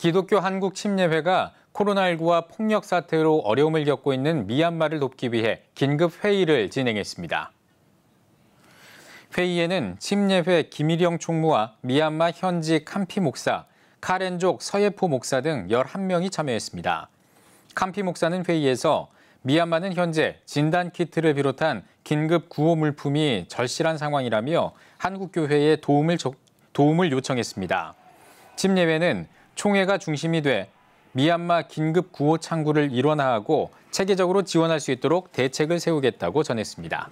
기독교 한국 침례회가 코로나19와 폭력 사태로 어려움을 겪고 있는 미얀마를 돕기 위해 긴급 회의를 진행했습니다. 회의에는 침례회 김일영 총무와 미얀마 현지 캄피 목사, 카렌족 서예포 목사 등 11명이 참여했습니다. 캄피 목사는 회의에서 미얀마는 현재 진단 키트를 비롯한 긴급 구호 물품이 절실한 상황이라며 한국 교회에 도움을 도움을 요청했습니다. 침례회는 총회가 중심이 돼 미얀마 긴급 구호 창구를 일원화하고 체계적으로 지원할 수 있도록 대책을 세우겠다고 전했습니다.